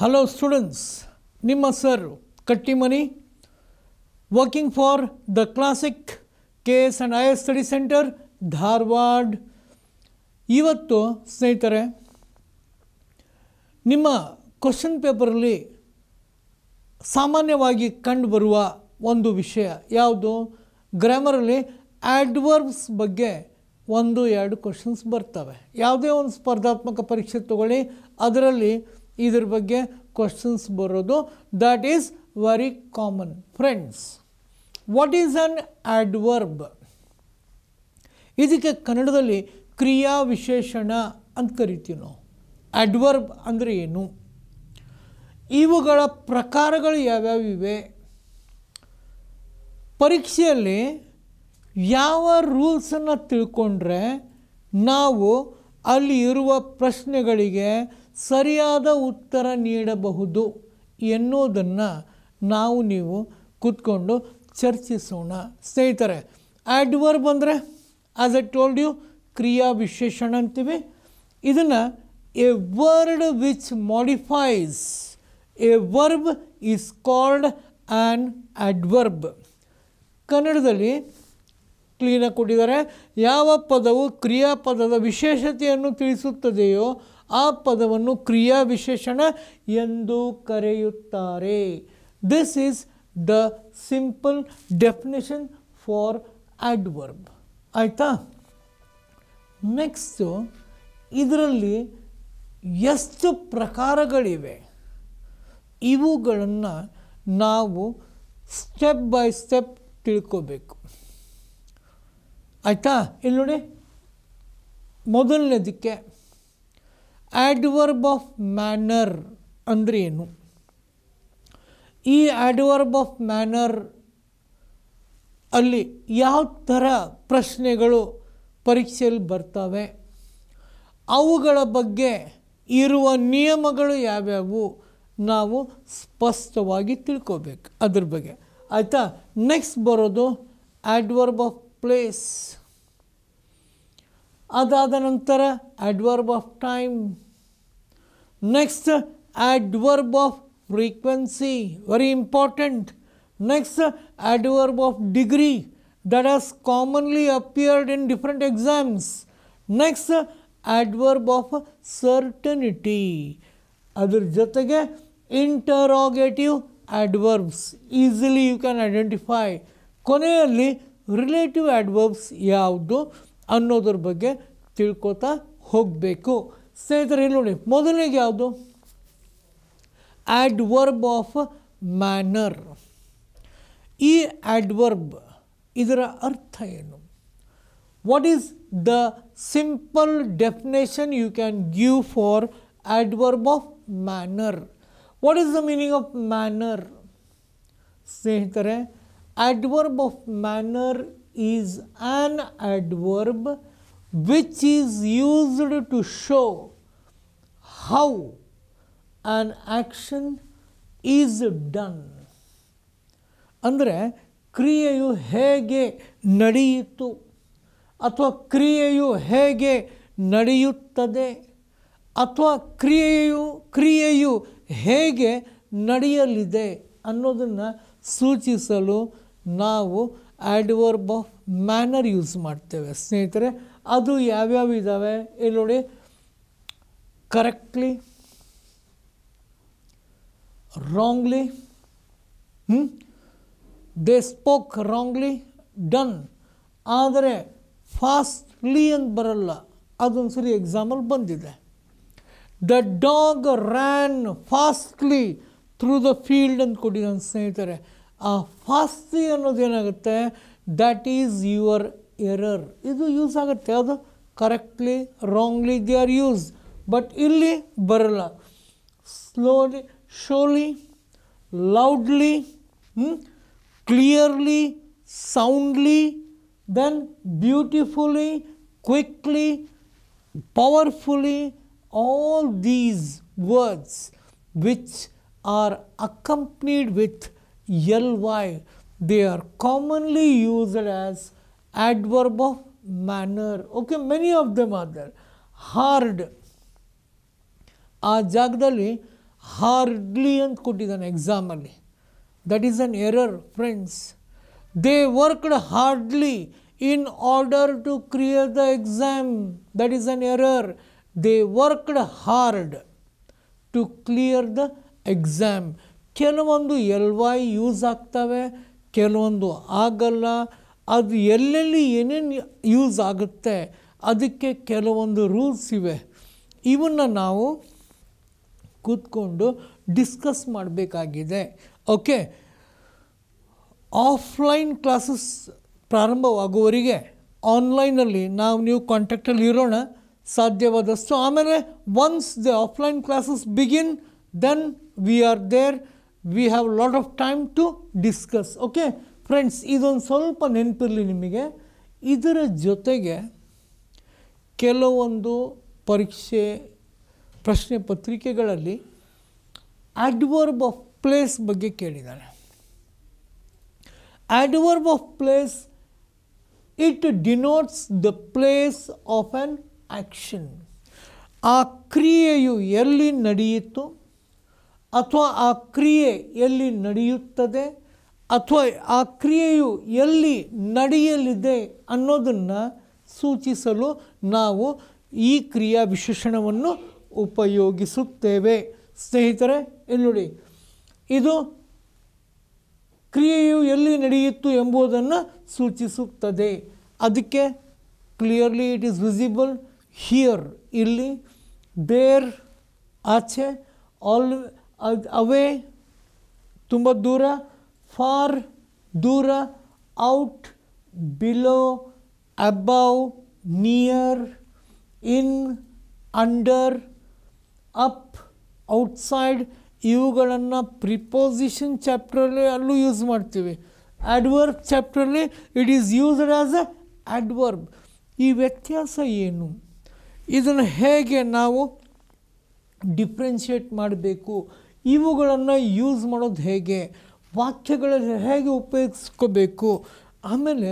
Hello students ನಿಮ್ಮ sir Kattimani working for the classic K S and I S study centre Dharwad ಇವತ್ತು ಸ್ನೇಹಿತರೆ ನಿಮ್ಮ question ಪೇಪರಲ್ಲಿ ಸಾಮಾನ್ಯವಾಗಿ ಕಂಡುಬರುವ ಒಂದು ವಿಷಯ ಯಾವುದು ಗ್ರಾಮರಲ್ಲಿ ಆಡ್ವರ್ಬ್ಸ್ ಬಗ್ಗೆ ಒಂದು ಎರಡು ಕ್ವಶನ್ಸ್ ಬರ್ತವೆ ಯಾವುದೇ ಒಂದು ಸ್ಪರ್ಧಾತ್ಮಕ ಪರೀಕ್ಷೆ ತಗೊಳ್ಳಿ ಅದರಲ್ಲಿ ಇದ್ರ ಬಗ್ಗೆ ಕ್ವಶನ್ಸ್ ಬರೋದು that is very common friends what is an adverb ಇದಕ್ಕೆ ಕನ್ನಡದಲ್ಲಿ ಕ್ರಿಯಾ ವಿಶೇಷಣ ಅಂತ ಕರಿತೀವಿ ನಾವು ಅಡ್ವರ್ಬ್ ಅಂದರೆ ಏನು ಇವುಗಳ ಪ್ರಕಾರಗಳು ಯಾವ್ಯಾವಿವೆ ಪರೀಕ್ಷೆಯಲ್ಲಿ ಯಾವ ರೂಲ್ಸನ್ನು ತಿಳ್ಕೊಂಡ್ರೆ ನಾವು ಅಲ್ಲಿ ಇರುವ ಪ್ರಶ್ನೆಗಳಿಗೆ ಸರಿಯಾದ ಉತ್ತರ ನೀಡಬಹುದು ಎನ್ನುವುದನ್ನು ನಾವು ನೀವು ಕೂತ್ಕೊಂಡು ಚರ್ಚಿಸೋಣ ಸ್ನೇಹಿತರೆ ಆಡ್ವರ್ಬ್ ಅಂದರೆ ಆಸ್ ಎ ಟೋಲ್ಡ್ ಯು ಕ್ರಿಯಾ ವಿಶೇಷಣ ಅಂತೀವಿ ಇದನ್ನು a word which modifies a verb is called an adverb ಕನ್ನಡದಲ್ಲಿ ಕ್ಲೀನಾಗಿ ಕೊಟ್ಟಿದ್ದಾರೆ ಯಾವ ಪದವು ಕ್ರಿಯಾಪದದ ವಿಶೇಷತೆಯನ್ನು ತಿಳಿಸುತ್ತದೆಯೋ ಆ ಪದವನ್ನು ಕ್ರಿಯಾ ವಿಶೇಷಣ ಎಂದು ಕರೆಯುತ್ತಾರೆ this is the simple definition for adverb ಆಯಿತಾ ನೆಕ್ಸ್ಟು ಇದರಲ್ಲಿ ಎಷ್ಟು ಪ್ರಕಾರಗಳಿವೆ ಇವುಗಳನ್ನು ನಾವು ಸ್ಟೆಪ್ ಬೈ ಸ್ಟೆಪ್ ತಿಳ್ಕೋಬೇಕು ಆಯಿತಾ ಇಲ್ಲಿ ನೋಡಿ ಮೊದಲನೇದಕ್ಕೆ ಆ್ಯಡ್ವರ್ಬ್ ಆಫ್ ಮ್ಯಾನರ್ ಅಂದರೆ ಏನು ಈ ಆ್ಯಡ್ವರ್ಬ್ ಆಫ್ ಮ್ಯಾನರ್ ಅಲ್ಲಿ ಯಾವ ಥರ ಪ್ರಶ್ನೆಗಳು ಪರೀಕ್ಷೆಯಲ್ಲಿ ಬರ್ತವೆ ಅವುಗಳ ಬಗ್ಗೆ ಇರುವ ನಿಯಮಗಳು ಯಾವ್ಯಾವು ನಾವು ಸ್ಪಷ್ಟವಾಗಿ ತಿಳ್ಕೋಬೇಕು ಅದ್ರ ಬಗ್ಗೆ ಆಯಿತಾ ನೆಕ್ಸ್ಟ್ ಬರೋದು ಆ್ಯಡ್ವರ್ಬ್ ಆಫ್ ಪ್ಲೇಸ್ ಅದಾದ ನಂತರ adverb of time next adverb of frequency very important next adverb of degree that has commonly appeared in different exams. Next, adverb of certainty. Other ಜೊತೆಗೆ interrogative adverbs easily you can identify. ಕೊನೆಯಲ್ಲಿ relative adverbs ಯಾವುದು અનનો દર બગે તિલકોતા હોગબેકો સેદર એનોલે મોડર્ન ગેઆલ્દો એડવર્બ ઓફ મેનર ઈ એડવર્બ ઈદરા અર્થ એનો what is the simple definition you can give for adverb of manner what is the meaning of manner સેહ કરે adverb of manner is an adverb which is used to show how an action is done. ಅಂದರೆ ಕ್ರಿಯೆಯು ಹೇಗೆ ನಡೆಯಿತು ಅಥವಾ ಕ್ರಿಯೆಯು ಹೇಗೆ ನಡೆಯುತ್ತದೆ ಅಥವಾ ಕ್ರಿಯೆಯು ಕ್ರಿಯೆಯು ಹೇಗೆ ನಡೆಯಲಿದೆ ಅನ್ನೋದನ್ನು ಸೂಚಿಸಲು ನಾವು ಆ್ಯಡ್ ಆಫ್ ಮ್ಯಾನರ್ ಯೂಸ್ ಮಾಡ್ತೇವೆ ಸ್ನೇಹಿತರೆ ಅದು ಯಾವ್ಯಾವ ಇದ್ದಾವೆ ಇಲ್ಲಿ ನೋಡಿ correctly wrongly they spoke wrongly done ಆದರೆ ಫಾಸ್ಟ್ಲಿ ಅಂತ ಬರಲ್ಲ ಅದೊಂದು ಸರಿ ಎಕ್ಸಾಂಪಲ್ ಬಂದಿದೆ the dog ran fastly through the field ಅಂತ ಕೊಟ್ಟಿದ್ದಾನೆ ಸ್ನೇಹಿತರೆ ಫಾಸ್ತಿ ಅನ್ನೋದು ಏನಾಗುತ್ತೆ ದ್ಯಾಟ್ ಈಸ್ ಯುವರ್ ಎರರ್ ಇದು ಯೂಸ್ ಆಗುತ್ತೆ ಯಾವುದು correctly wrongly they are use but ಇಲ್ಲಿ ಬರಲ್ಲ slowly showily loudly clearly soundly then beautifully quickly powerfully all these words which are accompanied with ly they are commonly used as adverb of manner okay many of them are there hard ajagdali ah, hardly and could is an example that is an error friends they worked hardly in order to clear the exam that is an error they worked hard to clear the exam ಕೆಲವೊಂದು L Y use ಆಗ್ತವೆ ಕೆಲವೊಂದು ಆಗಲ್ಲ ಅದು ಎಲ್ಲೆಲ್ಲಿ ಏನೇನು use ಆಗುತ್ತೆ ಅದಕ್ಕೆ ಕೆಲವೊಂದು ರೂಲ್ಸ್ ಇವೆ ಇವನ್ನು ನಾವು ಕೂತ್ಕೊಂಡು ಡಿಸ್ಕಸ್ ಮಾಡಬೇಕಾಗಿದೆ ಓಕೆ ಆಫ್ಲೈನ್ ಕ್ಲಾಸಸ್ ಪ್ರಾರಂಭವಾಗುವವರಿಗೆ ಆನ್ಲೈನಲ್ಲಿ ನಾವು ನೀವು ಕಾಂಟ್ಯಾಕ್ಟಲ್ಲಿ ಇರೋಣ ಸಾಧ್ಯವಾದಷ್ಟು ಆಮೇಲೆ once the offline classes begin then we are there we have lot of time to discuss okay friends ಇದೊಂದು ಸ್ವಲ್ಪ ನೆನಪಿರಲಿ ನಿಮಗೆ ಇದರ ಜೊತೆಗೆ ಕೆಲವೊಂದು ಪರೀಕ್ಷೆ ಪ್ರಶ್ನೆ ಪತ್ರಿಕೆಗಳಲ್ಲಿ ಆಡ್ವರ್ಬ್ ಆಫ್ ಪ್ಲೇಸ್ ಬಗ್ಗೆ ಕೇಳಿದ್ದಾರೆ adverb of place it denotes the place of an action ಆ ಕ್ರಿಯೆಯು ಎಲ್ಲಿ ನಡೆಯಿತು ಅಥವಾ ಆ ಕ್ರಿಯೆ ಎಲ್ಲಿ ನಡೆಯುತ್ತದೆ ಅಥವಾ ಆ ಕ್ರಿಯೆಯು ಎಲ್ಲಿ ನಡೆಯಲಿದೆ ಅನ್ನೋದನ್ನು ಸೂಚಿಸಲು ನಾವು ಈ ಕ್ರಿಯಾ ವಿಶೇಷಣವನ್ನು ಉಪಯೋಗಿಸುತ್ತೇವೆ ಸ್ನೇಹಿತರೆ ಇಲ್ಲಿ ನೋಡಿ ಇದು ಕ್ರಿಯೆಯು ಎಲ್ಲಿ ನಡೆಯಿತು ಎಂಬುದನ್ನು ಸೂಚಿಸುತ್ತದೆ ಅದಕ್ಕೆ clearly it is visible here ಇಲ್ಲಿ ಬೇರ್ ಆಚೆ ಆಲ್ ಅವೇ ತುಂಬ ದೂರ ಫಾರ್ ದೂರ out below above near in under up outside ಇವುಗಳನ್ನು ಪ್ರಿಪೋಸಿಷನ್ ಚಾಪ್ಟ್ರಲ್ಲಿ ಅಲ್ಲೂ ಯೂಸ್ ಮಾಡ್ತೀವಿ ಅಡ್ವರ್ಬ್ ಚಾಪ್ಟ್ರಲ್ಲಿ it is used as a adverb ಈ ವ್ಯತ್ಯಾಸ ಏನು ಇದನ್ನು ಹೇಗೆ ನಾವು ಡಿಫ್ರೆನ್ಷಿಯೇಟ್ ಮಾಡಬೇಕು ಇವುಗಳನ್ನು ಯೂಸ್ ಮಾಡೋದು ಹೇಗೆ ವಾಕ್ಯಗಳಲ್ಲಿ ಹೇಗೆ ಉಪಯೋಗಿಸ್ಕೋಬೇಕು ಆಮೇಲೆ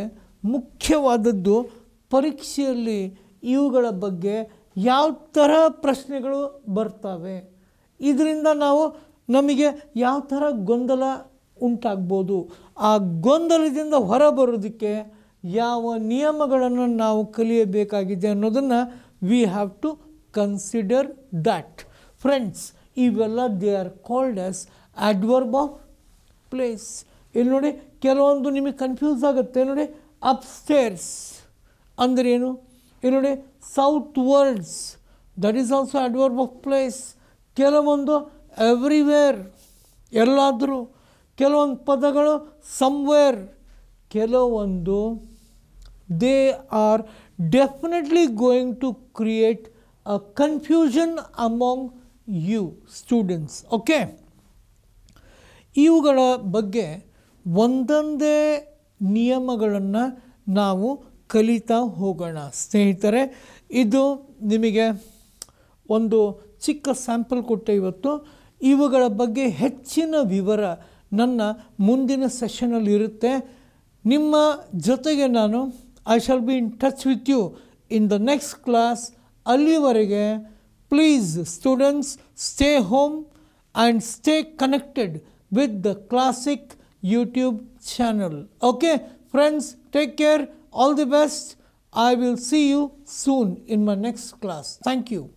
ಮುಖ್ಯವಾದದ್ದು ಪರೀಕ್ಷೆಯಲ್ಲಿ ಇವುಗಳ ಬಗ್ಗೆ ಯಾವ ಥರ ಪ್ರಶ್ನೆಗಳು ಬರ್ತವೆ ಇದರಿಂದ ನಾವು ನಮಗೆ ಯಾವ ಥರ ಗೊಂದಲ ಉಂಟಾಗ್ಬೋದು ಆ ಗೊಂದಲದಿಂದ ಹೊರಬರೋದಕ್ಕೆ ಯಾವ ನಿಯಮಗಳನ್ನು ನಾವು ಕಲಿಯಬೇಕಾಗಿದೆ ಅನ್ನೋದನ್ನು we have to consider that friends ಇವೆಲ್ಲ they are called as adverb of place ಇಲ್ಲಿ ನೋಡಿ ಕೆಲವೊಂದು ನಿಮಗೆ ಕನ್ಫ್ಯೂಸ್ ಆಗುತ್ತೆ ನೋಡಿ ಅಪ್ಸ್ಟೇರ್ಸ್ ಅಂದರೆ ಏನು ಇಲ್ಲಿ ನೋಡಿ such words that is also adverb of place ಕೆಲವೊಂದು ಎವ್ರಿವೇರ್ ಎಲ್ಲಾದರೂ ಕೆಲವೊಂದು ಪದಗಳು ಸಮ್ವೇರ್ ಕೆಲವೊಂದು they are definitely going to create a confusion among you students okay ಇವುಗಳ ಬಗ್ಗೆ ಒಂದೊಂದೇ ನಿಯಮಗಳನ್ನು ನಾವು ಕಲಿತಾ ಹೋಗೋಣ ಸ್ನೇಹಿತರೆ ಇದು ನಿಮಗೆ ಒಂದು ಚಿಕ್ಕ ಸ್ಯಾಂಪಲ್ ಕೊಟ್ಟೆ ಇವತ್ತು ಇವುಗಳ ಬಗ್ಗೆ ಹೆಚ್ಚಿನ ವಿವರ ನನ್ನ ಮುಂದಿನ ಸೆಷನಲ್ಲಿ ಇರುತ್ತೆ ನಿಮ್ಮ ಜೊತೆಗೆ ನಾನು I shall be in touch with you in the next class ಅಲ್ಲಿವರೆಗೆ Please students stay home and stay connected with the classic YouTube channel. Okay friends take care all the best. I will see you soon in my next class. Thank you.